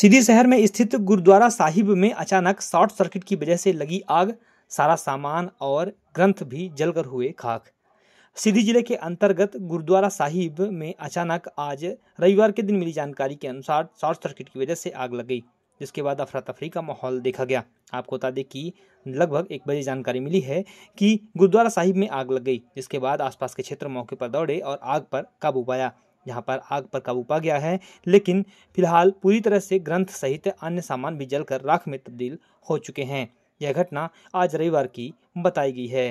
सीधी शहर में स्थित गुरुद्वारा साहिब में अचानक शॉर्ट सर्किट की वजह से लगी आग सारा सामान और ग्रंथ भी जलकर हुए खाक सीधी जिले के अंतर्गत गुरुद्वारा साहिब में अचानक आज रविवार के दिन मिली जानकारी के अनुसार शॉर्ट सर्किट की वजह से आग लग गई जिसके बाद अफरा तफरी का माहौल देखा गया आपको बता दें कि लगभग एक बजे जानकारी मिली है कि गुरुद्वारा साहिब में आग लग गई जिसके बाद आसपास के क्षेत्र मौके पर दौड़े और आग पर काबू पाया यहाँ पर आग पर काबू पा गया है लेकिन फिलहाल पूरी तरह से ग्रंथ सहित अन्य सामान भी जलकर राख में तब्दील हो चुके हैं यह घटना आज रविवार की बताई गई है